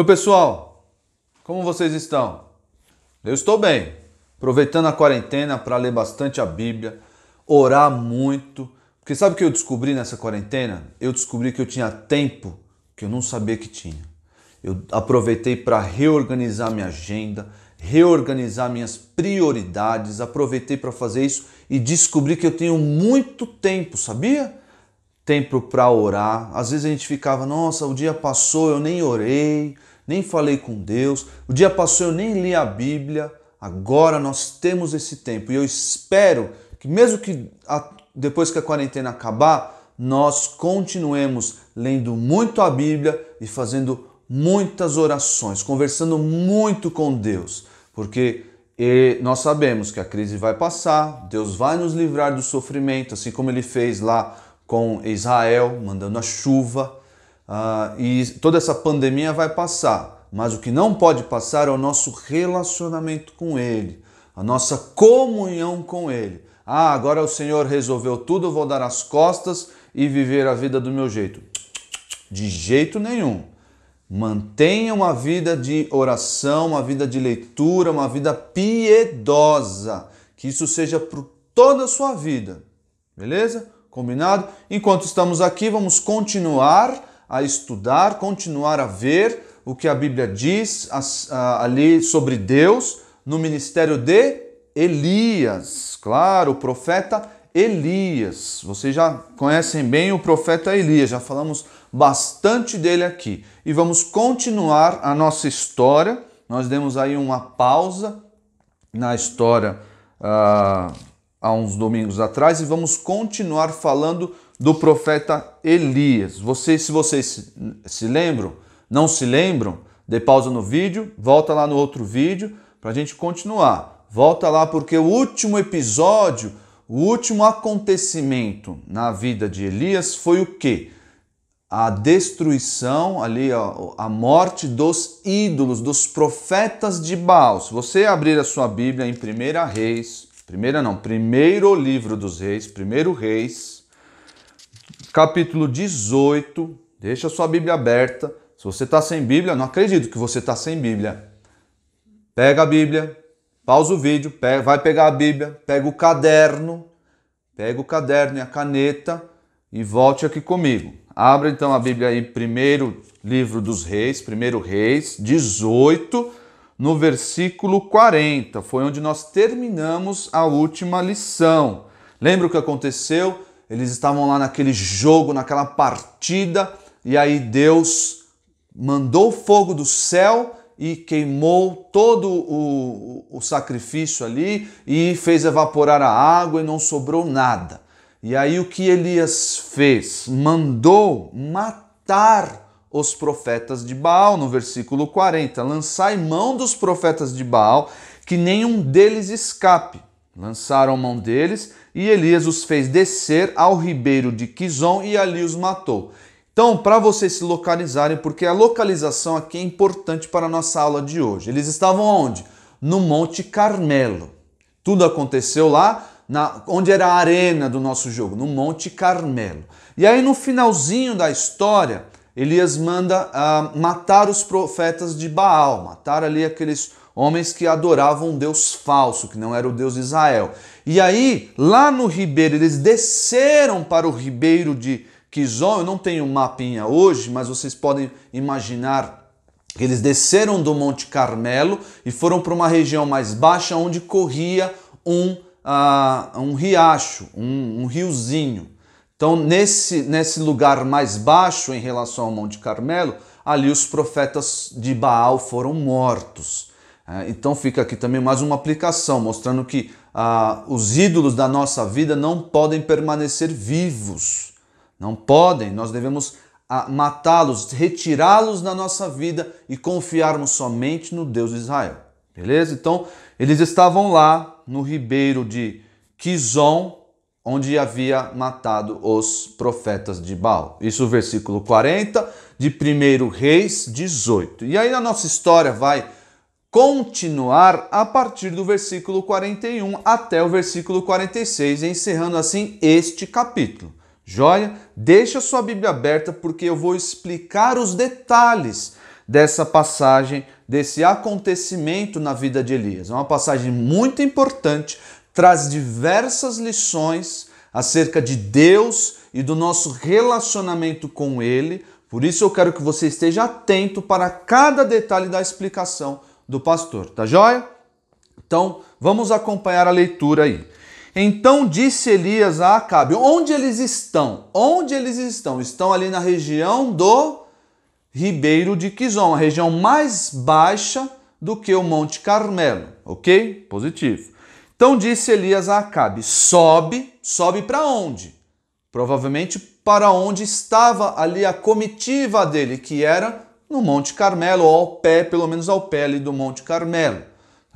Oi, pessoal. Como vocês estão? Eu estou bem. Aproveitando a quarentena para ler bastante a Bíblia, orar muito, porque sabe o que eu descobri nessa quarentena? Eu descobri que eu tinha tempo que eu não sabia que tinha. Eu aproveitei para reorganizar minha agenda, reorganizar minhas prioridades, aproveitei para fazer isso e descobri que eu tenho muito tempo, sabia? tempo para orar. Às vezes a gente ficava, nossa, o dia passou, eu nem orei, nem falei com Deus, o dia passou, eu nem li a Bíblia. Agora nós temos esse tempo e eu espero que, mesmo que a, depois que a quarentena acabar, nós continuemos lendo muito a Bíblia e fazendo muitas orações, conversando muito com Deus, porque nós sabemos que a crise vai passar, Deus vai nos livrar do sofrimento, assim como ele fez lá com Israel, mandando a chuva ah, e toda essa pandemia vai passar, mas o que não pode passar é o nosso relacionamento com Ele, a nossa comunhão com Ele. Ah, agora o Senhor resolveu tudo, vou dar as costas e viver a vida do meu jeito. De jeito nenhum. Mantenha uma vida de oração, uma vida de leitura, uma vida piedosa. Que isso seja para toda a sua vida. Beleza? Combinado? Enquanto estamos aqui, vamos continuar a estudar, continuar a ver o que a Bíblia diz ali sobre Deus no ministério de Elias. Claro, o profeta Elias. Vocês já conhecem bem o profeta Elias, já falamos bastante dele aqui. E vamos continuar a nossa história. Nós demos aí uma pausa na história uh, há uns domingos atrás e vamos continuar falando do profeta Elias. Vocês, se vocês se, lembram, não se lembram, dê pausa no vídeo, volta lá no outro vídeo para a gente continuar. Volta lá porque o último episódio, o último acontecimento na vida de Elias foi o quê? A destruição, ali a, a morte dos ídolos, dos profetas de Baal. Se você abrir a sua Bíblia em Primeira Reis, primeira não, primeiro livro dos reis, primeiro reis, capítulo 18. Deixa a sua Bíblia aberta. Se você está sem Bíblia, não acredito que você está sem Bíblia. Pega a Bíblia, pausa o vídeo, vai pegar a Bíblia, pega o caderno, pega o caderno e a caneta e volte aqui comigo. Abra então a Bíblia aí, primeiro livro dos reis, primeiro reis, 18, no versículo 40. Foi onde nós terminamos a última lição. Lembra o que aconteceu? Eles estavam lá naquele jogo, naquela partida, e aí Deus mandou fogo do céu e queimou todo o, o sacrifício ali e fez evaporar a água e não sobrou nada. E aí o que Elias fez? Mandou matar os profetas de Baal, no versículo 40. Lançai mão dos profetas de Baal, que nenhum deles escape. Lançaram mão deles e Elias os fez descer ao ribeiro de Quizon e ali os matou. Então, para vocês se localizarem, porque a localização aqui é importante para a nossa aula de hoje. Eles estavam onde? No Monte Carmelo. Tudo aconteceu lá, na, onde era a arena do nosso jogo, no Monte Carmelo. E aí, no finalzinho da história, Elias manda uh, matar os profetas de Baal, matar ali aqueles homens que adoravam um Deus falso, que não era o Deus de Israel. E aí, lá no ribeiro, eles desceram para o ribeiro de Quizon. Eu não tenho mapinha hoje, mas vocês podem imaginar que eles desceram do Monte Carmelo e foram para uma região mais baixa onde corria um, uh, um riacho, um, um riozinho. Então, nesse, nesse lugar mais baixo em relação ao Monte Carmelo, ali os profetas de Baal foram mortos. É, então fica aqui também mais uma aplicação mostrando que ah, os ídolos da nossa vida não podem permanecer vivos. Não podem, nós devemos ah, matá-los, retirá-los da nossa vida e confiarmos somente no Deus de Israel. Beleza? Então, eles estavam lá no ribeiro de Kizom, onde havia matado os profetas de Baal. Isso versículo 40 de 1 Reis 18. E aí a nossa história vai continuar a partir do versículo 41 até o versículo 46, encerrando assim este capítulo. Joia? Deixa sua Bíblia aberta porque eu vou explicar os detalhes dessa passagem, desse acontecimento na vida de Elias. É uma passagem muito importante, traz diversas lições acerca de Deus e do nosso relacionamento com Ele. Por isso eu quero que você esteja atento para cada detalhe da explicação do pastor, tá joia? Então, vamos acompanhar a leitura aí. Então disse Elias a Acabe: Onde eles estão? Onde eles estão? Estão ali na região do Ribeiro de Quizon, a região mais baixa do que o Monte Carmelo, ok? Positivo. Então disse Elias a Acabe: Sobe, sobe para onde? Provavelmente para onde estava ali a comitiva dele, que era no Monte Carmelo, ou ao pé, pelo menos ao pé ali do Monte Carmelo.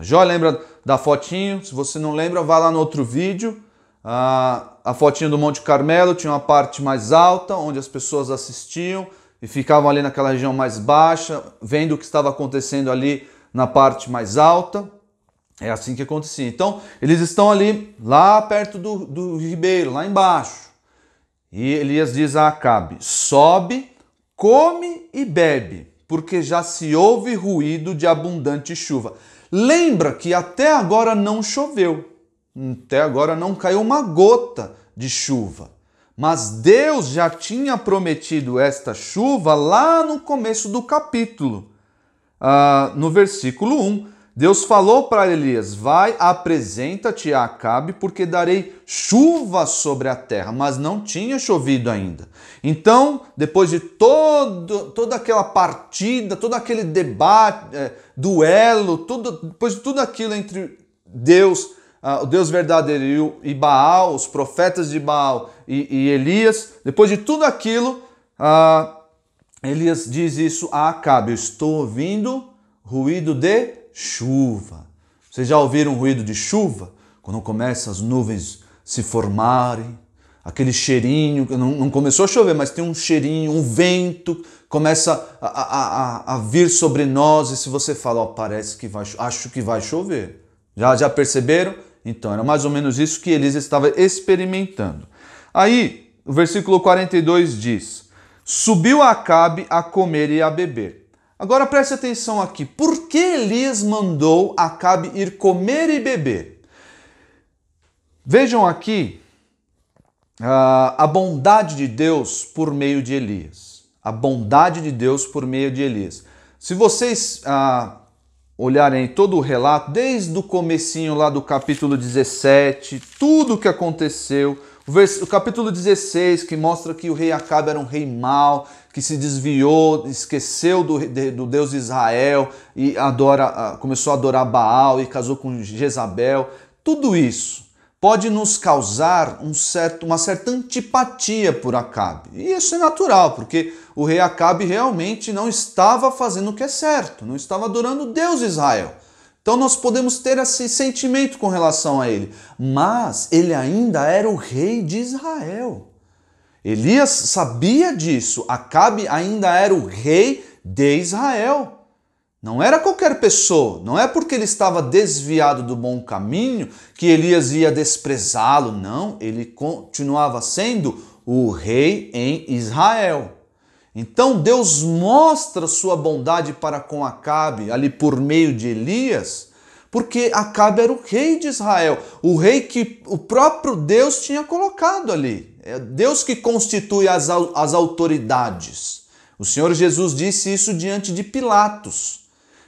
Já tá lembra da fotinho? Se você não lembra, vá lá no outro vídeo. Ah, a fotinho do Monte Carmelo tinha uma parte mais alta, onde as pessoas assistiam e ficavam ali naquela região mais baixa, vendo o que estava acontecendo ali na parte mais alta. É assim que acontecia. Então, eles estão ali, lá perto do, do ribeiro, lá embaixo. E Elias diz a Acabe: sobe come e bebe, porque já se ouve ruído de abundante chuva. Lembra que até agora não choveu, até agora não caiu uma gota de chuva. Mas Deus já tinha prometido esta chuva lá no começo do capítulo, ah, no versículo 1. Deus falou para Elias: Vai, apresenta-te a Acabe, porque darei chuva sobre a terra, mas não tinha chovido ainda. Então, depois de todo, toda aquela partida, todo aquele debate, é, duelo, tudo, depois de tudo aquilo entre Deus, ah, o Deus verdadeiro e Baal, os profetas de Baal e, e Elias, depois de tudo aquilo, ah, Elias diz isso a Acabe: Estou ouvindo ruído de chuva. Vocês já ouviram o ruído de chuva? Quando começam as nuvens se formarem, aquele cheirinho, não, não começou a chover, mas tem um cheirinho, um vento começa a, a, a, a vir sobre nós e se você fala, oh, parece que vai, acho que vai chover. Já, já perceberam? Então, era mais ou menos isso que eles estava experimentando. Aí, o versículo 42 diz: Subiu Acabe a comer e a beber. Agora preste atenção aqui. Por que Elias mandou Acabe ir comer e beber? Vejam aqui uh, a bondade de Deus por meio de Elias. A bondade de Deus por meio de Elias. Se vocês uh, olharem todo o relato, desde o comecinho lá do capítulo 17, tudo o que aconteceu, o, capítulo 16, que mostra que o rei Acabe era um rei mau, que se desviou, esqueceu do, de, do Deus de Israel e adora, ah, começou a adorar Baal e casou com Jezabel. Tudo isso pode nos causar um certo, uma certa antipatia por Acabe. E isso é natural, porque o rei Acabe realmente não estava fazendo o que é certo, não estava adorando Deus de Israel. Então nós podemos ter esse sentimento com relação a ele, mas ele ainda era o rei de Israel. Elias sabia disso. Acabe ainda era o rei de Israel. Não era qualquer pessoa, não é porque ele estava desviado do bom caminho que Elias ia desprezá-lo, não, ele continuava sendo o rei em Israel. Então Deus mostra sua bondade para com Acabe ali por meio de Elias, porque Acabe era o rei de Israel, o rei que o próprio Deus tinha colocado ali. É Deus que constitui as, as autoridades. O Senhor Jesus disse isso diante de Pilatos,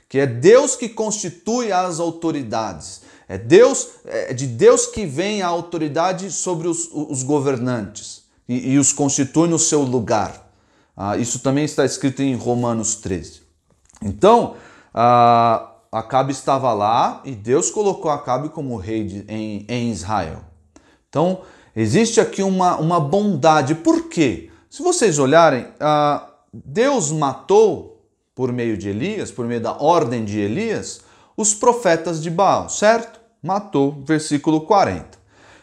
que é Deus que constitui as autoridades. É Deus, é de Deus que vem a autoridade sobre os, os governantes e, e, os constitui no seu lugar. Ah, isso também está escrito em Romanos 13. Então, ah, Acabe estava lá e Deus colocou Acabe como rei de, em, em Israel. Então, Existe aqui uma, uma bondade. Por quê? Se vocês olharem, ah, Deus matou, por meio de Elias, por meio da ordem de Elias, os profetas de Baal, certo? Matou, versículo 40.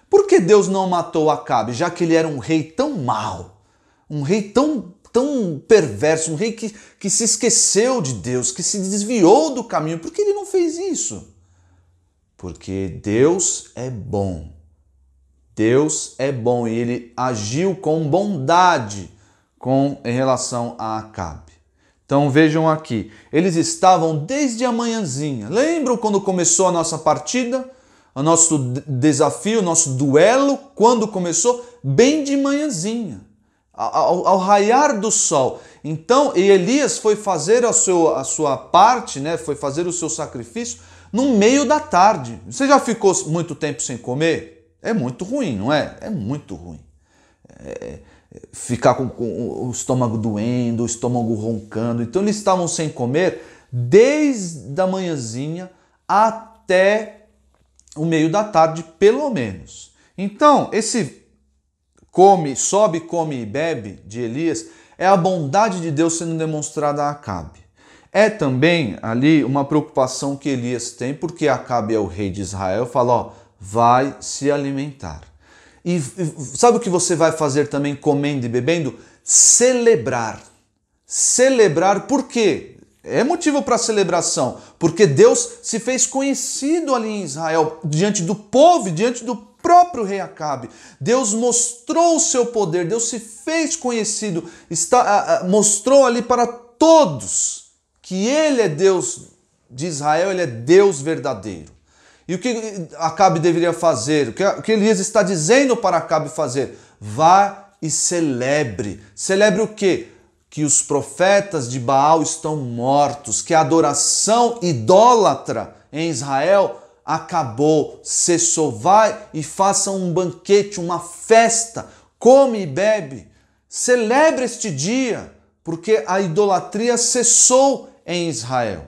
Por que Deus não matou Acabe, já que ele era um rei tão mau, um rei tão, tão perverso, um rei que, que se esqueceu de Deus, que se desviou do caminho? Por que ele não fez isso? Porque Deus é bom. Deus é bom e ele agiu com bondade com em relação a Acabe. Então vejam aqui, eles estavam desde a manhãzinha. Lembram quando começou a nossa partida? O nosso desafio, o nosso duelo, quando começou? Bem de manhãzinha, ao, ao raiar do sol. Então, Elias foi fazer a, seu, a sua parte, né? foi fazer o seu sacrifício no meio da tarde. Você já ficou muito tempo sem comer? É muito ruim, não é? É muito ruim. É, é, ficar com, com, o estômago doendo, o estômago roncando. Então eles estavam sem comer desde a manhãzinha até o meio da tarde, pelo menos. Então, esse come, sobe, come e bebe de Elias é a bondade de Deus sendo demonstrada a Acabe. É também ali uma preocupação que Elias tem, porque Acabe é o rei de Israel, fala, ó, vai se alimentar. E sabe o que você vai fazer também comendo e bebendo? Celebrar. Celebrar por quê? É motivo para celebração, porque Deus se fez conhecido ali em Israel, diante do povo, diante do próprio rei Acabe. Deus mostrou o seu poder, Deus se fez conhecido, está, mostrou ali para todos que ele é Deus de Israel, ele é Deus verdadeiro. E o que Acabe deveria fazer? O que Elias está dizendo para Acabe fazer? Vá e celebre. Celebre o quê? Que os profetas de Baal estão mortos, que a adoração idólatra em Israel acabou. Cessou. Vai e faça um banquete, uma festa. Come e bebe. Celebre este dia, porque a idolatria cessou em Israel.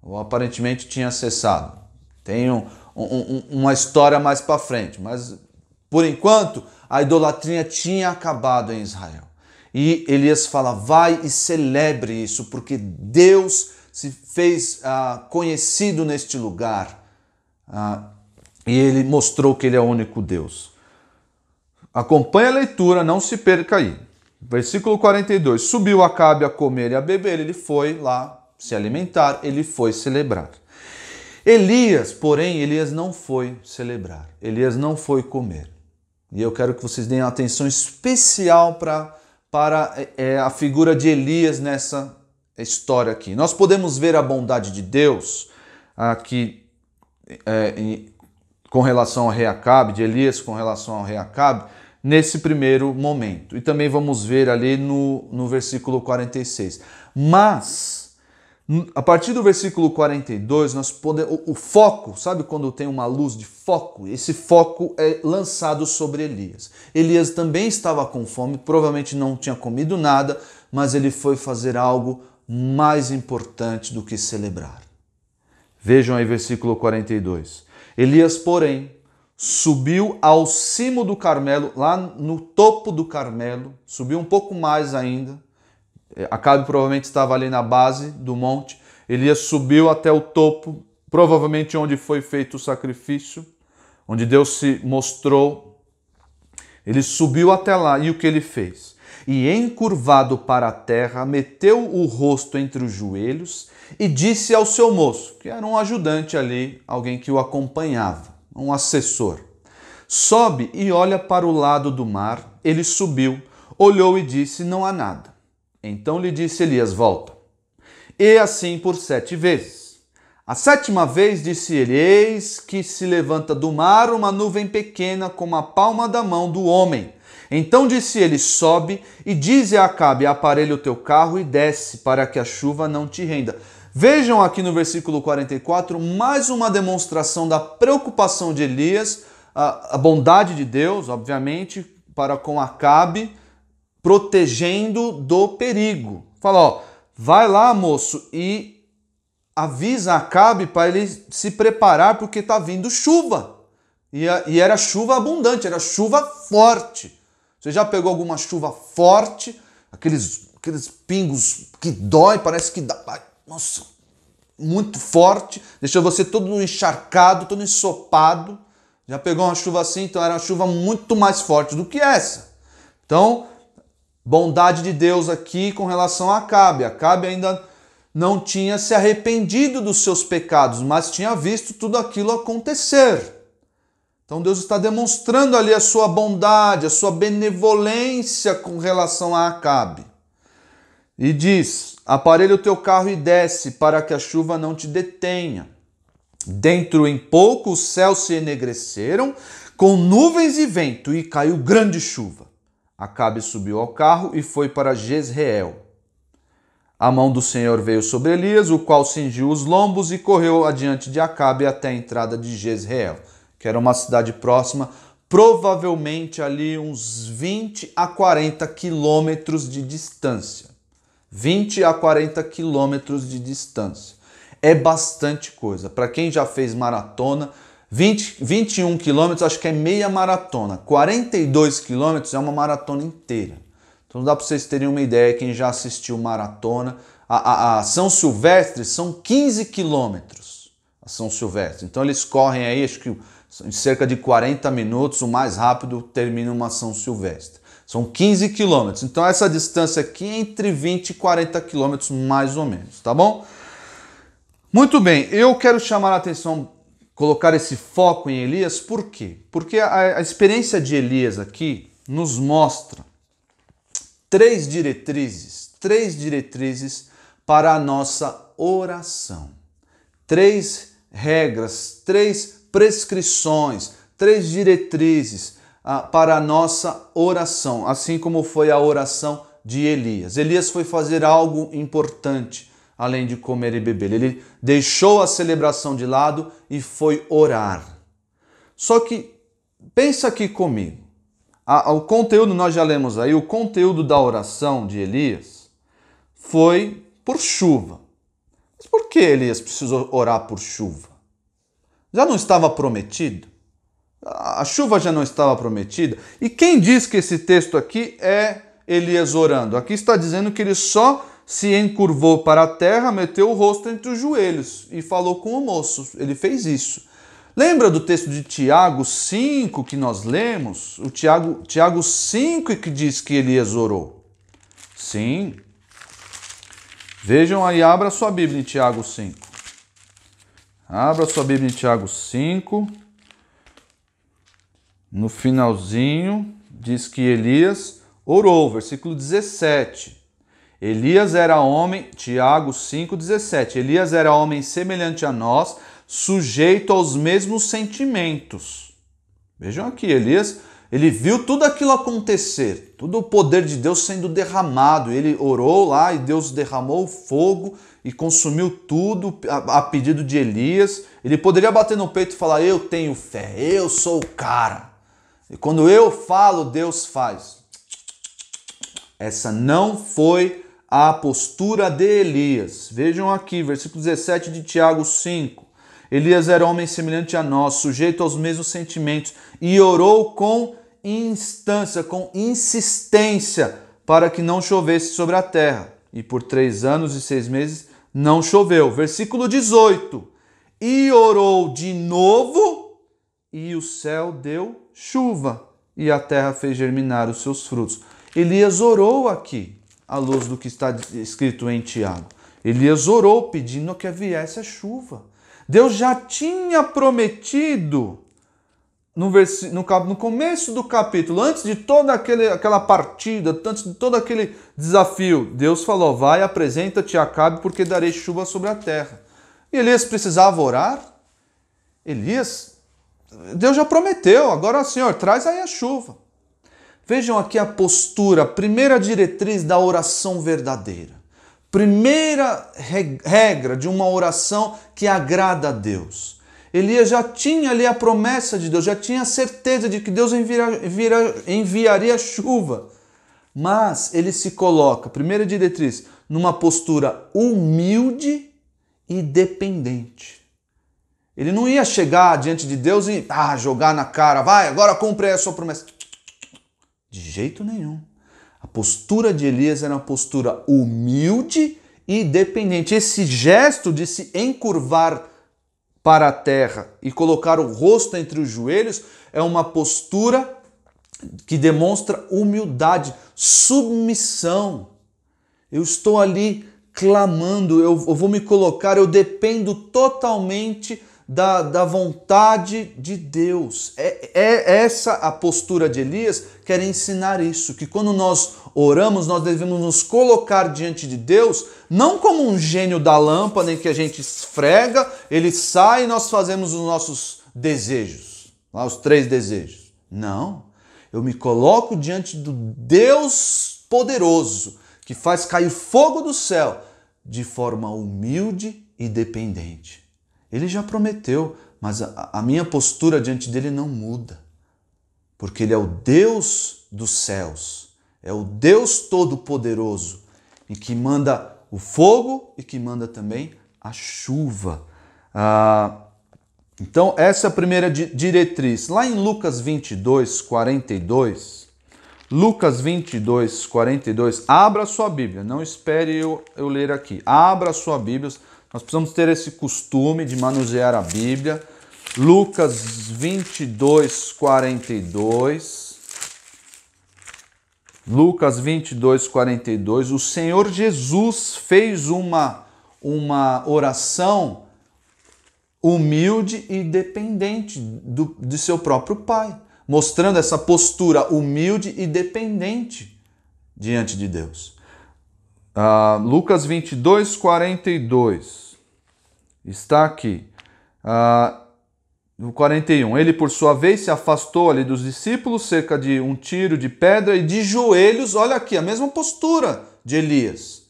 Ou aparentemente tinha cessado. Tem um, um, uma história mais para frente, mas por enquanto a idolatria tinha acabado em Israel. E Elias fala: vai e celebre isso, porque Deus se fez ah, conhecido neste lugar. Ah, e ele mostrou que ele é o único Deus. Acompanhe a leitura, não se perca aí. Versículo 42. Subiu Acabe a comer e a beber, ele foi lá se alimentar, ele foi celebrar. Elias, porém, Elias não foi celebrar, Elias não foi comer. E eu quero que vocês deem atenção especial pra, para é, a figura de Elias nessa história aqui. Nós podemos ver a bondade de Deus aqui é, em, com relação ao rei Acabe, de Elias com relação ao rei Acabe, nesse primeiro momento. E também vamos ver ali no, no versículo 46. Mas a partir do versículo 42, nós podemos, o, o foco, sabe quando tem uma luz de foco? Esse foco é lançado sobre Elias. Elias também estava com fome, provavelmente não tinha comido nada, mas ele foi fazer algo mais importante do que celebrar. Vejam aí versículo 42. Elias, porém, subiu ao cimo do Carmelo, lá no topo do Carmelo, subiu um pouco mais ainda, é, Acabe provavelmente estava ali na base do monte. Elias subiu até o topo, provavelmente onde foi feito o sacrifício, onde Deus se mostrou. Ele subiu até lá e o que ele fez? E encurvado para a terra, meteu o rosto entre os joelhos e disse ao seu moço, que era um ajudante ali, alguém que o acompanhava, um assessor: Sobe e olha para o lado do mar. Ele subiu, olhou e disse: Não há nada. Então lhe disse Elias: Volta. E assim por sete vezes. A sétima vez disse ele: Eis que se levanta do mar uma nuvem pequena como a palma da mão do homem. Então disse ele: Sobe e dize a Acabe: aparelhe o teu carro e desce, para que a chuva não te renda. Vejam aqui no versículo 44 mais uma demonstração da preocupação de Elias, a bondade de Deus, obviamente, para com Acabe protegendo do perigo. Fala, ó, vai lá, moço, e avisa a cabe para ele se preparar porque tá vindo chuva. E, e era chuva abundante, era chuva forte. Você já pegou alguma chuva forte? Aqueles, aqueles pingos que dói, parece que dá. Ai, nossa, muito forte, deixou você todo encharcado, todo ensopado. Já pegou uma chuva assim, então era uma chuva muito mais forte do que essa. Então, bondade de Deus aqui com relação a Acabe. Acabe ainda não tinha se arrependido dos seus pecados, mas tinha visto tudo aquilo acontecer. Então Deus está demonstrando ali a sua bondade, a sua benevolência com relação a Acabe. E diz: aparelha o teu carro e desce, para que a chuva não te detenha. Dentro em pouco os céus se enegreceram, com nuvens e vento, e caiu grande chuva. Acabe subiu ao carro e foi para Jezreel. A mão do Senhor veio sobre Elias, o qual cingiu os lombos e correu adiante de Acabe até a entrada de Jezreel, que era uma cidade próxima, provavelmente ali uns 20 a 40 quilômetros de distância. 20 a 40 quilômetros de distância. É bastante coisa. Para quem já fez maratona, 20, 21 quilômetros acho que é meia maratona. 42 quilômetros é uma maratona inteira. Então dá para vocês terem uma ideia, quem já assistiu maratona. A, a, a São Silvestre são 15 quilômetros, a São Silvestre. Então eles correm aí, acho que em cerca de 40 minutos, o mais rápido termina uma São Silvestre. São 15 quilômetros. Então essa distância aqui é entre 20 e 40 quilômetros, mais ou menos, tá bom? Muito bem, eu quero chamar a atenção colocar esse foco em Elias, por quê? Porque a, a experiência de Elias aqui nos mostra três diretrizes, três diretrizes para a nossa oração. Três regras, três prescrições, três diretrizes ah, para a nossa oração, assim como foi a oração de Elias. Elias foi fazer algo importante além de comer e beber. Ele deixou a celebração de lado e foi orar. Só que pensa aqui comigo. A, o conteúdo nós já lemos aí, o conteúdo da oração de Elias foi por chuva. Mas por que Elias precisou orar por chuva? Já não estava prometido? A chuva já não estava prometida? E quem diz que esse texto aqui é Elias orando? Aqui está dizendo que ele só se encurvou para a terra, meteu o rosto entre os joelhos e falou com o moço. Ele fez isso. Lembra do texto de Tiago 5 que nós lemos? O Tiago, Tiago 5 que diz que Elias orou. Sim. Vejam aí, abra sua Bíblia em Tiago 5. Abra sua Bíblia em Tiago 5. No finalzinho, diz que Elias orou, versículo 17. Elias era homem, Tiago 5,17. Elias era homem semelhante a nós, sujeito aos mesmos sentimentos. Vejam aqui, Elias, ele viu tudo aquilo acontecer, todo o poder de Deus sendo derramado. Ele orou lá e Deus derramou o fogo e consumiu tudo a, pedido de Elias. Ele poderia bater no peito e falar: Eu tenho fé, eu sou o cara. E quando eu falo, Deus faz. Essa não foi a postura de Elias. Vejam aqui, versículo 17 de Tiago 5. Elias era homem semelhante a nós, sujeito aos mesmos sentimentos, e orou com instância, com insistência, para que não chovesse sobre a terra. E por três anos e seis meses não choveu. Versículo 18. E orou de novo, e o céu deu chuva, e a terra fez germinar os seus frutos. Elias orou aqui à luz do que está escrito em Tiago. Elias orou pedindo que viesse a chuva. Deus já tinha prometido no, no, no começo do capítulo, antes de toda aquele, aquela partida, antes de todo aquele desafio, Deus falou: Vai, apresenta-te Acabe, porque darei chuva sobre a terra. E Elias precisava orar? Elias, Deus já prometeu, agora, Senhor, traz aí a chuva. Vejam aqui a postura, a primeira diretriz da oração verdadeira. Primeira regra de uma oração que agrada a Deus. Elias já tinha ali a promessa de Deus, já tinha a certeza de que Deus enviar, enviaria chuva. Mas ele se coloca, primeira diretriz, numa postura humilde e dependente. Ele não ia chegar diante de Deus e ah, jogar na cara, vai, agora cumpre a sua promessa. De jeito nenhum. A postura de Elias era uma postura humilde e dependente. Esse gesto de se encurvar para a terra e colocar o rosto entre os joelhos é uma postura que demonstra humildade, submissão. Eu estou ali clamando, eu vou me colocar, eu dependo totalmente da, da vontade de Deus. É, é essa a postura de Elias quer ensinar isso, que quando nós oramos, nós devemos nos colocar diante de Deus, não como um gênio da lâmpada em que a gente esfrega, ele sai e nós fazemos os nossos desejos, lá os três desejos. Não. Eu me coloco diante do Deus poderoso, que faz cair fogo do céu, de forma humilde e dependente. Ele já prometeu, mas a, a minha postura diante dele não muda, porque ele é o Deus dos céus, é o Deus Todo-Poderoso e que manda o fogo e que manda também a chuva. Ah, então, essa é a primeira diretriz. Lá em Lucas 22, 42, Lucas 22, 42, abra sua Bíblia, não espere eu, eu ler aqui. Abra sua Bíblia, nós precisamos ter esse costume de manusear a Bíblia. Lucas 22, 42. Lucas 22, 42. O Senhor Jesus fez uma, uma oração humilde e dependente do, de seu próprio Pai, mostrando essa postura humilde e dependente diante de Deus. Uh, Lucas 22, 42. Está aqui. Uh, ah, 41. Ele, por sua vez, se afastou ali dos discípulos, cerca de um tiro de pedra, e de joelhos, olha aqui, a mesma postura de Elias.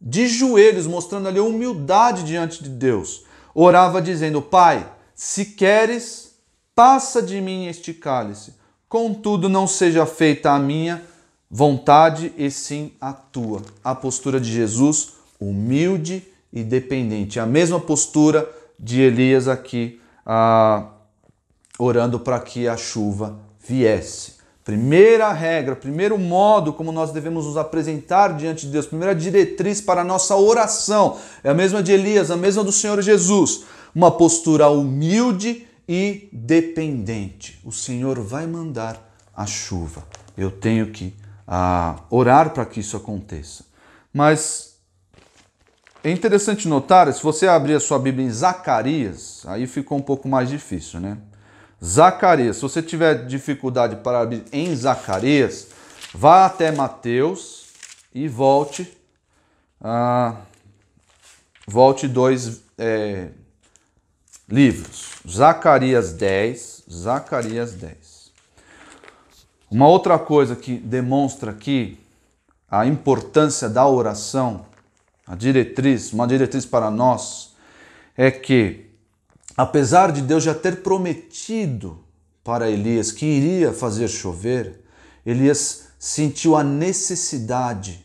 De joelhos, mostrando ali humildade diante de Deus. Orava dizendo: Pai, se queres, passa de mim este cálice. Contudo, não seja feita a minha, Vontade e sim a tua. A postura de Jesus, humilde e dependente. A mesma postura de Elias aqui, ah, orando para que a chuva viesse. Primeira regra, primeiro modo como nós devemos nos apresentar diante de Deus, primeira diretriz para a nossa oração, é a mesma de Elias, a mesma do Senhor Jesus. Uma postura humilde e dependente. O Senhor vai mandar a chuva. Eu tenho que a orar para que isso aconteça. Mas é interessante notar, se você abrir a sua Bíblia em Zacarias, aí ficou um pouco mais difícil, né? Zacarias, se você tiver dificuldade para abrir em Zacarias, vá até Mateus e volte, ah, volte dois é, livros. Zacarias 10, Zacarias 10. Uma outra coisa que demonstra aqui a importância da oração, a diretriz, uma diretriz para nós, é que, apesar de Deus já ter prometido para Elias que iria fazer chover, Elias sentiu a necessidade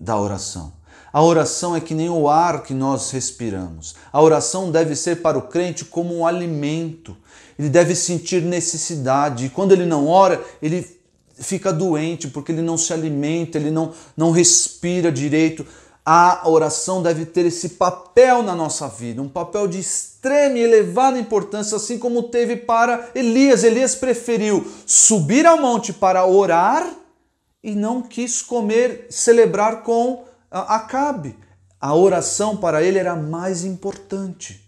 da oração. A oração é que nem o ar que nós respiramos. A oração deve ser para o crente como um alimento ele deve sentir necessidade. E quando ele não ora, ele fica doente, porque ele não se alimenta, ele não, não respira direito. A oração deve ter esse papel na nossa vida, um papel de extrema e elevada importância, assim como teve para Elias. Elias preferiu subir ao monte para orar e não quis comer, celebrar com ah, Acabe. A oração para ele era mais importante.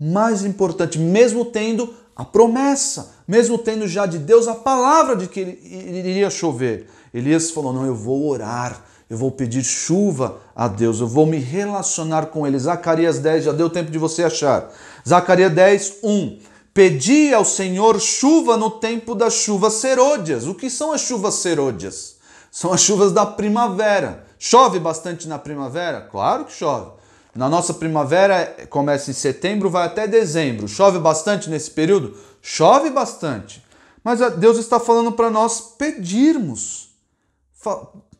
Mais importante, mesmo tendo a promessa, mesmo tendo já de Deus a palavra de que iria chover. Elias falou: Não, eu vou orar, eu vou pedir chuva a Deus, eu vou me relacionar com Ele. Zacarias 10, já deu tempo de você achar. Zacarias 10, 1. Pedi ao Senhor chuva no tempo das chuvas serôdias. O que são as chuvas serôdias? São as chuvas da primavera. Chove bastante na primavera? Claro que chove. Na nossa primavera começa em setembro, vai até dezembro. Chove bastante nesse período? Chove bastante. Mas ah, Deus está falando para nós pedirmos.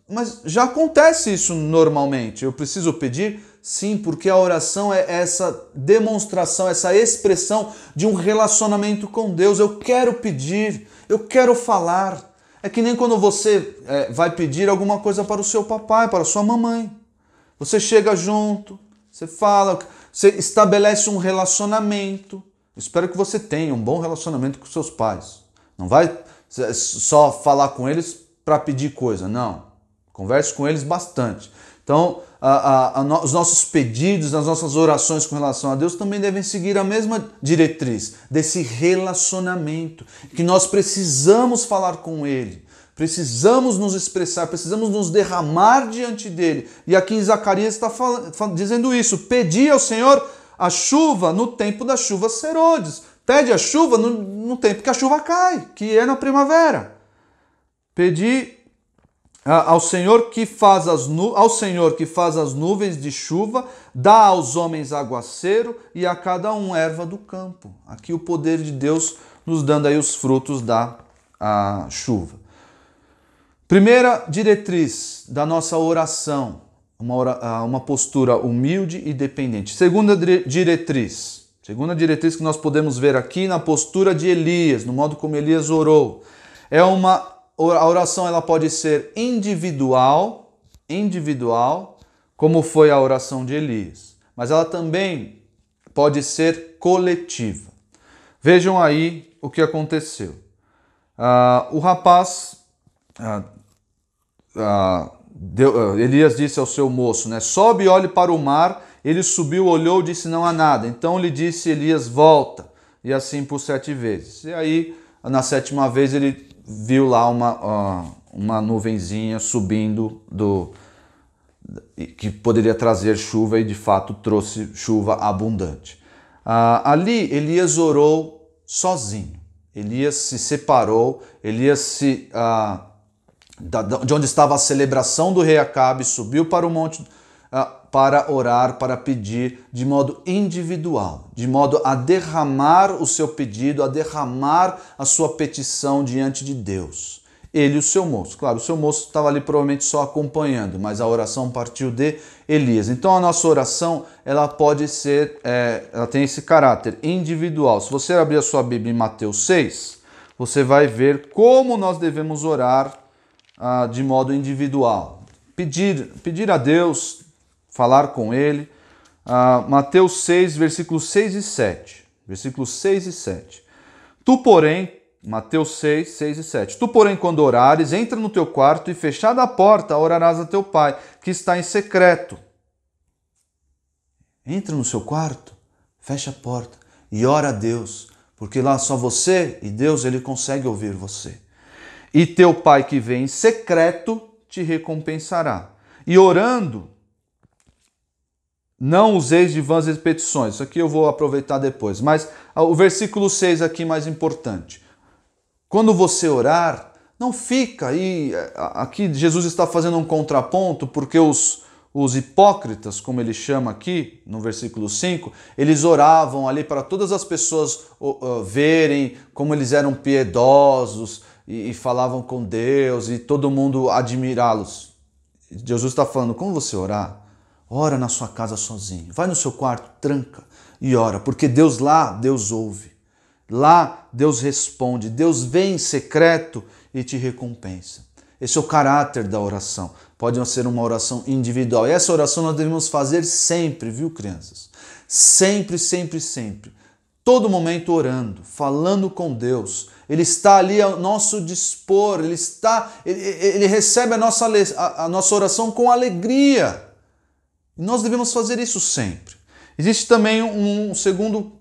Mas já acontece isso normalmente. Eu preciso pedir? Sim, porque a oração é essa demonstração, essa expressão de um relacionamento com Deus. Eu quero pedir, eu quero falar. É que nem quando você é, vai pedir alguma coisa para o seu papai, para a sua mamãe. Você chega junto, você fala, você estabelece um relacionamento. espero que você tenha um bom relacionamento com seus pais. Não vai só falar com eles para pedir coisa, não. Converse com eles bastante. Então, a, a, a no, os nossos pedidos, as nossas orações com relação a Deus também devem seguir a mesma diretriz desse relacionamento que nós precisamos falar com Ele. Precisamos nos expressar, precisamos nos derramar diante dele. E aqui em Zacarias está falando, dizendo isso: pedi ao Senhor a chuva no tempo da chuva serodes. Pede a chuva no, no tempo que a chuva cai, que é na primavera. Pedi ao Senhor que faz as nu ao Senhor que faz as nuvens de chuva, dá aos homens aguaceiro e a cada um erva do campo. Aqui o poder de Deus nos dando aí os frutos da chuva. Primeira diretriz da nossa oração, uma, ora, ah, uma postura humilde e dependente. Segunda diretriz, segunda diretriz que nós podemos ver aqui na postura de Elias, no modo como Elias orou. É uma a oração ela pode ser individual, individual, como foi a oração de Elias, mas ela também pode ser coletiva. Vejam aí o que aconteceu. Uh, o rapaz, uh, ah, Deu, ah, Elias disse ao seu moço, né, sobe e olhe para o mar. Ele subiu, olhou, disse não há nada. Então lhe disse Elias, volta. E assim por sete vezes. E aí, na sétima vez, ele viu lá uma, ah, uma nuvenzinha subindo do que poderia trazer chuva e de fato trouxe chuva abundante. ali Elias orou sozinho. Elias se separou, Elias se ah, de onde estava a celebração do rei Acabe, subiu para o monte ah, para orar, para pedir de modo individual, de modo a derramar o seu pedido, a derramar a sua petição diante de Deus. Ele e o seu moço. Claro, o seu moço estava ali provavelmente só acompanhando, mas a oração partiu de Elias. Então a nossa oração ela pode ser, é, ela tem esse caráter individual. Se você abrir a sua Bíblia em Mateus 6, você vai ver como nós devemos orar ah, de modo individual. Pedir, pedir a Deus, falar com Ele. Ah, Mateus 6, versículos 6 e 7. Versículos 6 e 7. Tu, porém, Mateus 6, 6 e 7. Tu, porém, quando orares, entra no teu quarto e, fechada a porta, orarás a teu pai, que está em secreto. Entra no seu quarto, fecha a porta e ora a Deus, porque lá só você e Deus ele consegue ouvir você. E teu pai que vem em secreto te recompensará. E orando, não useis de vãs repetições. Isso aqui eu vou aproveitar depois. Mas o versículo 6 aqui mais importante. Quando você orar, não fica aí. É, aqui Jesus está fazendo um contraponto, porque os, os hipócritas, como ele chama aqui no versículo 5, eles oravam ali para todas as pessoas verem como eles eram piedosos, e, e falavam com Deus e todo mundo admirá-los. Jesus está falando, como você orar? Ora na sua casa sozinho, vai no seu quarto, tranca e ora, porque Deus lá, Deus ouve. Lá Deus responde, Deus vem em secreto e te recompensa. Esse é o caráter da oração. Pode ser uma oração individual. E essa oração nós devemos fazer sempre, viu, crianças? Sempre, sempre, sempre todo momento orando, falando com Deus. Ele está ali ao nosso dispor, ele está, ele, ele recebe a nossa, a, a nossa oração com alegria. E nós devemos fazer isso sempre. Existe também um, um segundo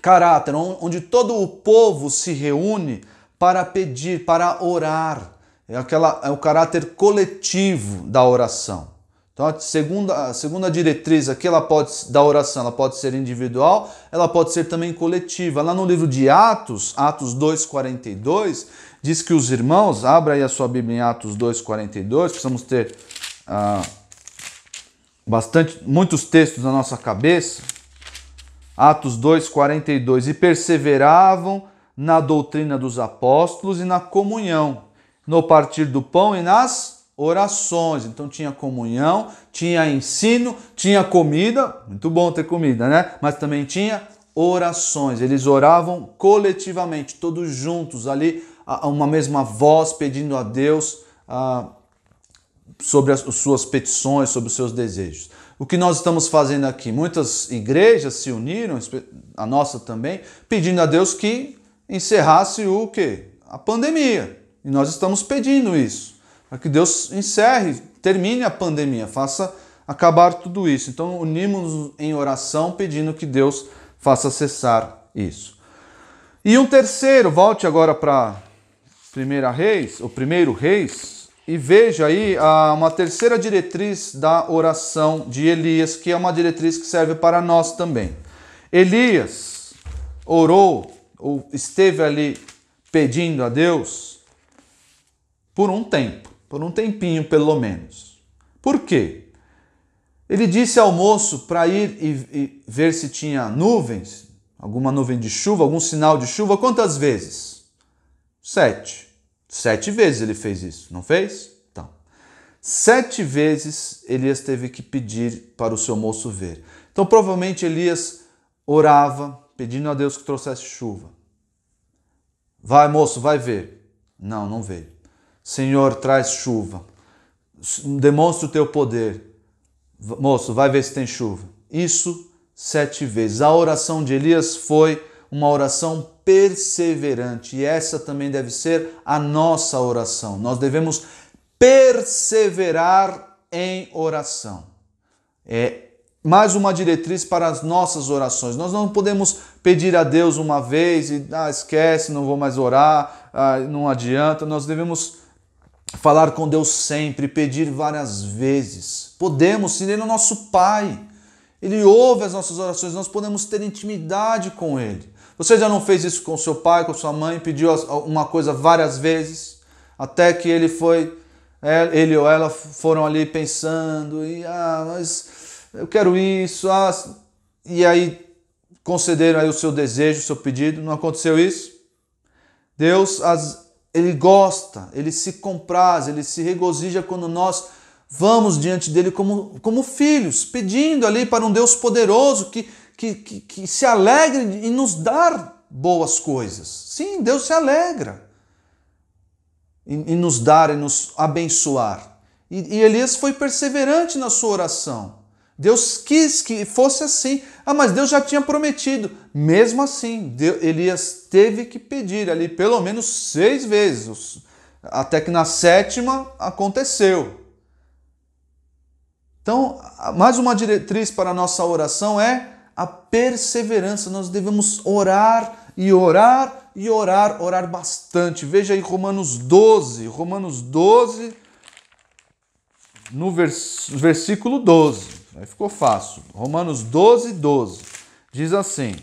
caráter, onde todo o povo se reúne para pedir, para orar. É, aquela, é o caráter coletivo da oração. Então, a segunda, a segunda diretriz aqui ela pode, da oração ela pode ser individual, ela pode ser também coletiva. Lá no livro de Atos, Atos 2,42, diz que os irmãos, abra aí a sua Bíblia em Atos 2,42, precisamos ter ah, bastante, muitos textos na nossa cabeça. Atos 2,42, e perseveravam na doutrina dos apóstolos e na comunhão, no partir do pão e nas orações. Então tinha comunhão, tinha ensino, tinha comida, muito bom ter comida, né? Mas também tinha orações. Eles oravam coletivamente, todos juntos ali, a uma mesma voz pedindo a Deus ah, sobre as suas petições, sobre os seus desejos. O que nós estamos fazendo aqui? Muitas igrejas se uniram, a nossa também, pedindo a Deus que encerrasse o quê? A pandemia. E nós estamos pedindo isso a que Deus encerre, termine a pandemia, faça acabar tudo isso. Então, unimos-nos em oração pedindo que Deus faça cessar isso. E um terceiro, volte agora para Primeira Reis, o primeiro Reis, e veja aí ah, uma terceira diretriz da oração de Elias, que é uma diretriz que serve para nós também. Elias orou ou esteve ali pedindo a Deus por um tempo por um tempinho pelo menos. Por quê? Ele disse ao moço para ir e, e ver se tinha nuvens, alguma nuvem de chuva, algum sinal de chuva, quantas vezes? Sete. Sete vezes ele fez isso, não fez? Então, sete vezes Elias teve que pedir para o seu moço ver. Então, provavelmente Elias orava pedindo a Deus que trouxesse chuva. Vai, moço, vai ver. Não, não veio. Senhor, traz chuva. Demonstra o teu poder. Moço, vai ver se tem chuva. Isso sete vezes. A oração de Elias foi uma oração perseverante e essa também deve ser a nossa oração. Nós devemos perseverar em oração. É mais uma diretriz para as nossas orações. Nós não podemos pedir a Deus uma vez e ah, esquece, não vou mais orar, ah, não adianta. Nós devemos falar com Deus sempre, pedir várias vezes. Podemos, se Ele é nosso Pai, Ele ouve as nossas orações, nós podemos ter intimidade com Ele. Você já não fez isso com seu pai, com sua mãe, pediu uma coisa várias vezes, até que ele foi, é, ele ou ela foram ali pensando, e ah, mas eu quero isso, ah, e aí concederam aí o seu desejo, o seu pedido, não aconteceu isso? Deus, as, ele gosta, ele se compraz, ele se regozija quando nós vamos diante dele como, como filhos, pedindo ali para um Deus poderoso que, que, que, que se alegre em nos dar boas coisas. Sim, Deus se alegra em, em nos dar e nos abençoar. E, e Elias foi perseverante na sua oração. Deus quis que fosse assim. Ah, mas Deus já tinha prometido. Mesmo assim, Deus, Elias teve que pedir ali pelo menos seis vezes, até que na sétima aconteceu. Então, mais uma diretriz para a nossa oração é a perseverança. Nós devemos orar e orar e orar, orar bastante. Veja aí Romanos 12, Romanos 12, no vers versículo 12. Aí ficou fácil. Romanos 12, 12. Diz assim: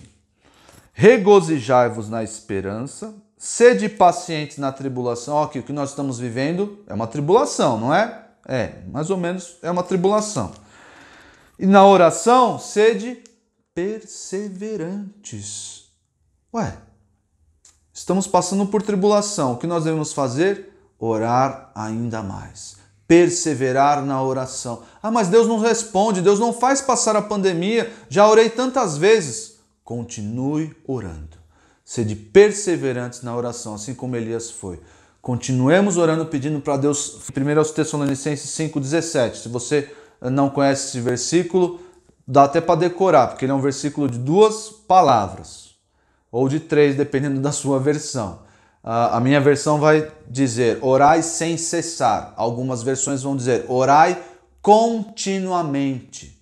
Regozijai-vos na esperança, sede pacientes na tribulação. Ó, aqui, o que nós estamos vivendo é uma tribulação, não é? É, mais ou menos é uma tribulação. E na oração, sede perseverantes. Ué, estamos passando por tribulação. O que nós devemos fazer? Orar ainda mais perseverar na oração. Ah, mas Deus não responde, Deus não faz passar a pandemia, já orei tantas vezes. Continue orando. Sede perseverantes na oração, assim como Elias foi. Continuemos orando, pedindo para Deus. Primeiro aos Tessalonicenses 5,17. Se você eh, não conhece esse versículo, dá até para decorar, porque ele é um versículo de duas palavras, ou de três, dependendo da sua versão a minha versão vai dizer orai sem cessar. Algumas versões vão dizer orai continuamente.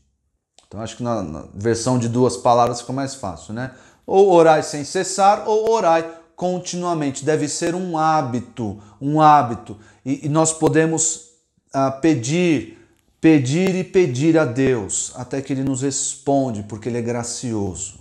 Então acho que na, na versão de duas palavras fica mais fácil, né? Ou orai sem cessar ou orai continuamente. Deve ser um hábito, um hábito. E, e nós podemos ah, pedir, pedir e pedir a Deus até que Ele nos responde, porque Ele é gracioso.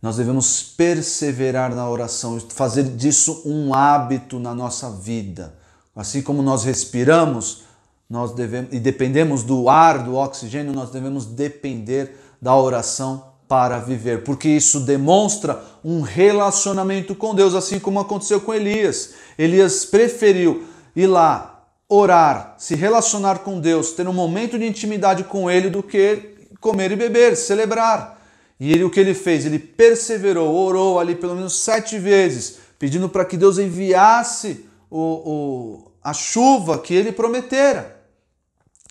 Nós devemos perseverar na oração, fazer disso um hábito na nossa vida. Assim como nós respiramos, nós devemos e dependemos do ar, do oxigênio, nós devemos depender da oração para viver, porque isso demonstra um relacionamento com Deus, assim como aconteceu com Elias. Elias preferiu ir lá orar, se relacionar com Deus, ter um momento de intimidade com ele do que comer e beber, celebrar. E ele, o que ele fez? Ele perseverou, orou ali pelo menos sete vezes, pedindo para que Deus enviasse o, o, a chuva que ele prometera.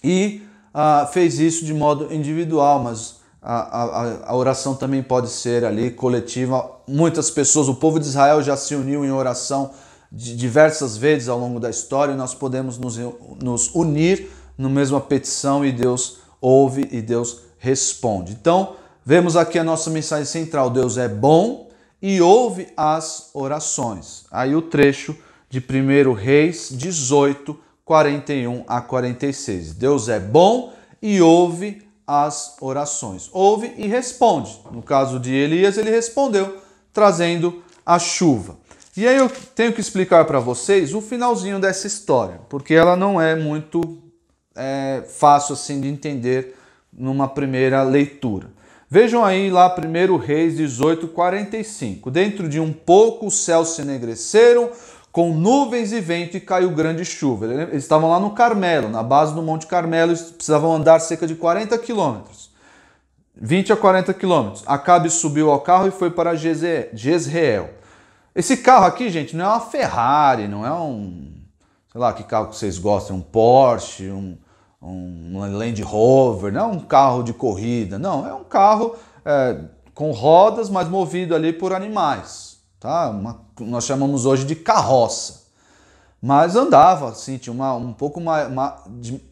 E ah, fez isso de modo individual, mas a, a, a oração também pode ser ali coletiva. Muitas pessoas, o povo de Israel já se uniu em oração diversas vezes ao longo da história e nós podemos nos, nos unir na mesma petição e Deus ouve e Deus responde. Então, Vemos aqui a nossa mensagem central: Deus é bom e ouve as orações. Aí o trecho de 1 Reis 18, 41 a 46. Deus é bom e ouve as orações. Ouve e responde. No caso de Elias, ele respondeu, trazendo a chuva. E aí eu tenho que explicar para vocês o finalzinho dessa história, porque ela não é muito é, fácil assim de entender numa primeira leitura. Vejam aí lá 1 Reis 18:45. Dentro de um pouco os céus se enegreceram com nuvens e vento e caiu grande chuva. Eles estavam lá no Carmelo, na base do Monte Carmelo, eles precisavam andar cerca de 40 quilômetros. 20 a 40 quilômetros. Acabe subiu ao carro e foi para Jezreel. Esse carro aqui, gente, não é uma Ferrari, não é um. Sei lá que carro que vocês gostam, um Porsche, um, um Land Rover, não é um carro de corrida, não, é um carro é, com rodas, mas movido ali por animais, tá? Uma, nós chamamos hoje de carroça. Mas andava, assim, tinha uma, um pouco mais, uma,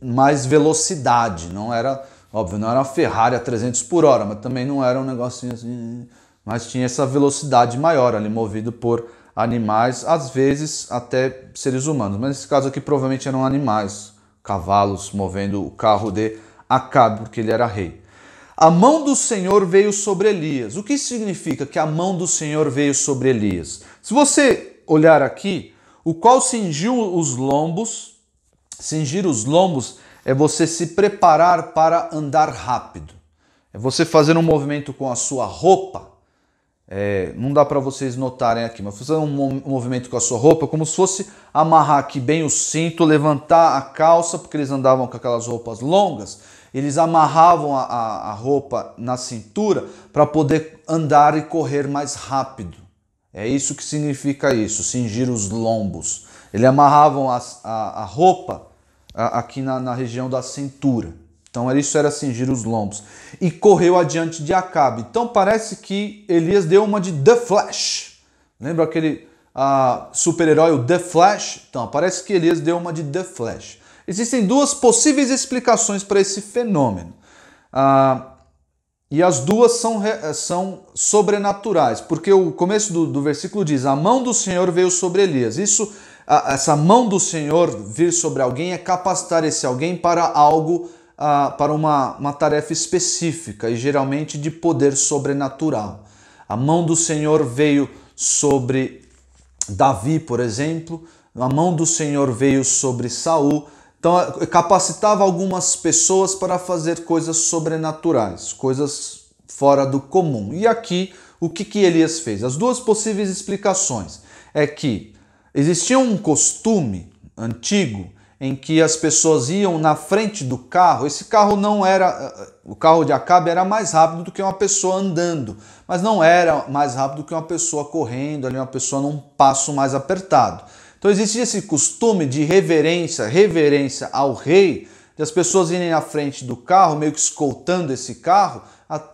mais velocidade, não era, óbvio, não era uma Ferrari a 300 por hora, mas também não era um negocinho assim, mas tinha essa velocidade maior ali, movido por animais, às vezes até seres humanos, mas nesse caso aqui provavelmente eram animais, cavalos movendo o carro de Acabe, porque ele era rei. A mão do Senhor veio sobre Elias. O que significa que a mão do Senhor veio sobre Elias? Se você olhar aqui, o qual cingiu os lombos, cingir os lombos é você se preparar para andar rápido. É você fazer um movimento com a sua roupa é, não dá para vocês notarem aqui, mas fazendo um movimento com a sua roupa, como se fosse amarrar aqui bem o cinto, levantar a calça, porque eles andavam com aquelas roupas longas, eles amarravam a, a, a roupa na cintura para poder andar e correr mais rápido. É isso que significa isso, cingir os lombos. Eles amarravam a, a roupa aqui na, na região da cintura. Então isso era cingir os lombos. E correu adiante de Acabe. Então parece que Elias deu uma de The Flash. Lembra aquele ah, super-herói, o The Flash? Então parece que Elias deu uma de The Flash. Existem duas possíveis explicações para esse fenômeno. Ah, e as duas são, eh, são sobrenaturais, porque o começo do, do versículo diz: A mão do Senhor veio sobre Elias. Isso, ah, essa mão do Senhor vir sobre alguém é capacitar esse alguém para algo ah, para uma, uma tarefa específica e geralmente de poder sobrenatural. A mão do Senhor veio sobre Davi, por exemplo, a mão do Senhor veio sobre Saul. Então, capacitava algumas pessoas para fazer coisas sobrenaturais, coisas fora do comum. E aqui, o que, que Elias fez? As duas possíveis explicações é que existia um costume antigo em que as pessoas iam na frente do carro. Esse carro não era. Eh, o carro de Acabe era mais rápido do que uma pessoa andando, mas não era mais rápido do que uma pessoa correndo, ali uma pessoa num passo mais apertado. Então existia esse costume de reverência, reverência ao rei, de as pessoas irem na frente do carro, meio que escoltando esse carro,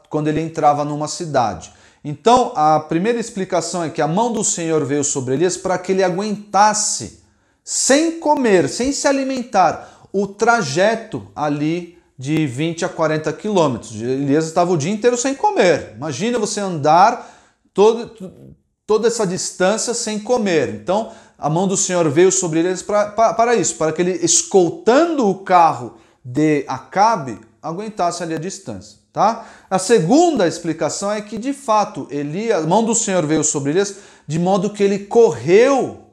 quando ele entrava numa cidade. Então, a primeira explicação é que a mão do Senhor veio sobre Elias para que ele aguentasse sem comer, sem se alimentar, o trajeto ali de 20 a 40 quilômetros. Elias estava o dia inteiro sem comer. Imagina você andar todo, toda essa distância sem comer. Então, a mão do Senhor veio sobre Elias para isso, para que ele, escoltando o carro de Acabe, aguentasse ali a distância. Tá? A segunda explicação é que, de fato, Elias, a mão do Senhor veio sobre Elias de modo que ele correu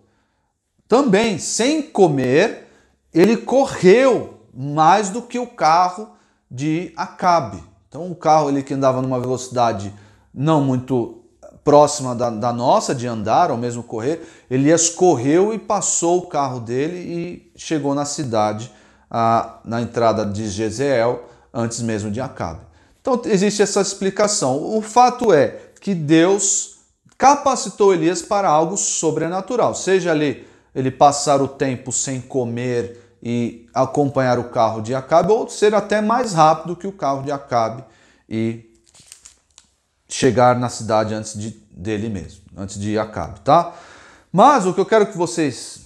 também, sem comer, ele correu mais do que o carro de Acabe. Então, o carro ele que andava numa velocidade não muito próxima da, da, nossa de andar ou mesmo correr, Elias correu e passou o carro dele e chegou na cidade, a, na entrada de Jezeel, antes mesmo de Acabe. Então, existe essa explicação. O fato é que Deus capacitou Elias para algo sobrenatural, seja ali ele passar o tempo sem comer e acompanhar o carro de Acabe, ou ser até mais rápido que o carro de Acabe e chegar na cidade antes de, dele mesmo, antes de Acabe, tá? Mas o que eu quero que vocês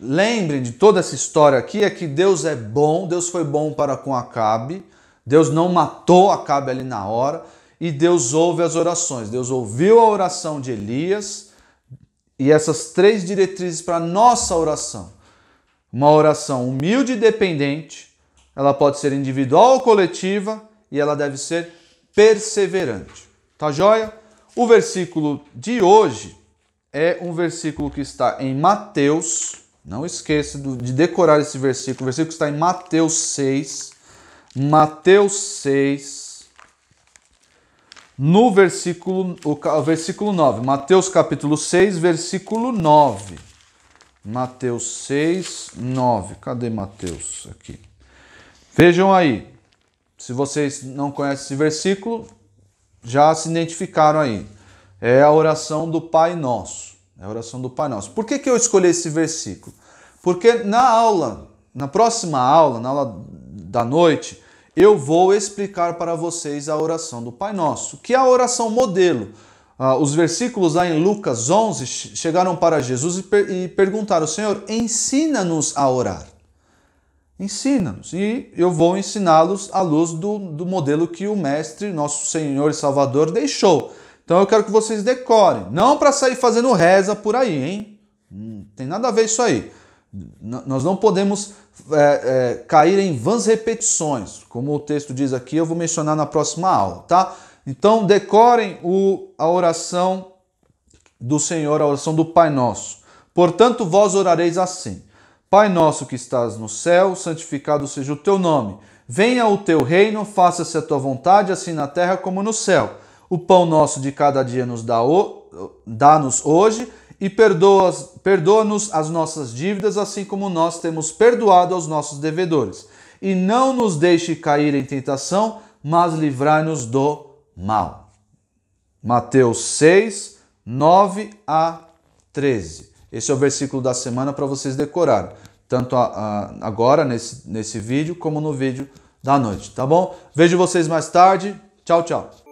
lembrem de toda essa história aqui é que Deus é bom, Deus foi bom para com Acabe, Deus não matou Acabe ali na hora e Deus ouve as orações. Deus ouviu a oração de Elias e essas três diretrizes para nossa oração. Uma oração humilde e dependente, ela pode ser individual ou coletiva e ela deve ser perseverante. Tá joia? O versículo de hoje é um versículo que está em Mateus, não esqueça de decorar esse versículo. O versículo está em Mateus 6. Mateus 6, no versículo, o, versículo 9, Mateus capítulo 6, versículo 9. Mateus 6, 9. Cadê Mateus aqui? Vejam aí. Se vocês não conhecem esse versículo, já se identificaram aí. É a oração do Pai Nosso. É a oração do Pai Nosso. Por que, que eu escolhi esse versículo? Porque na aula, na próxima aula, na aula da noite, eu vou explicar para vocês a oração do Pai Nosso, que é a oração modelo. Ah, os versículos lá em Lucas 11 chegaram para Jesus e, per e perguntaram: Senhor, ensina-nos a orar. Ensina-nos. E eu vou ensiná-los à luz do, do modelo que o Mestre, nosso Senhor e Salvador, deixou. Então eu quero que vocês decorem. Não para sair fazendo reza por aí, hein? Não hum, tem nada a ver isso aí. Nós não podemos é, é, cair em vãs repetições, como o texto diz aqui, eu vou mencionar na próxima aula, tá? Então, decorem o, a oração do Senhor, a oração do Pai Nosso. Portanto, vós orareis assim: Pai nosso que estás no céu, santificado seja o teu nome. Venha o teu reino, faça-se a tua vontade, assim na terra como no céu. O pão nosso de cada dia nos dá-nos dá hoje e perdoa-nos perdoa as nossas dívidas, assim como nós temos perdoado aos nossos devedores. E não nos deixe cair em tentação, mas livrai-nos do mal. Mateus 6, 9 a 13. Esse é o versículo da semana para vocês decorarem, tanto a, a, agora nesse, nesse vídeo, como no vídeo da noite, tá bom? Vejo vocês mais tarde. Tchau, tchau.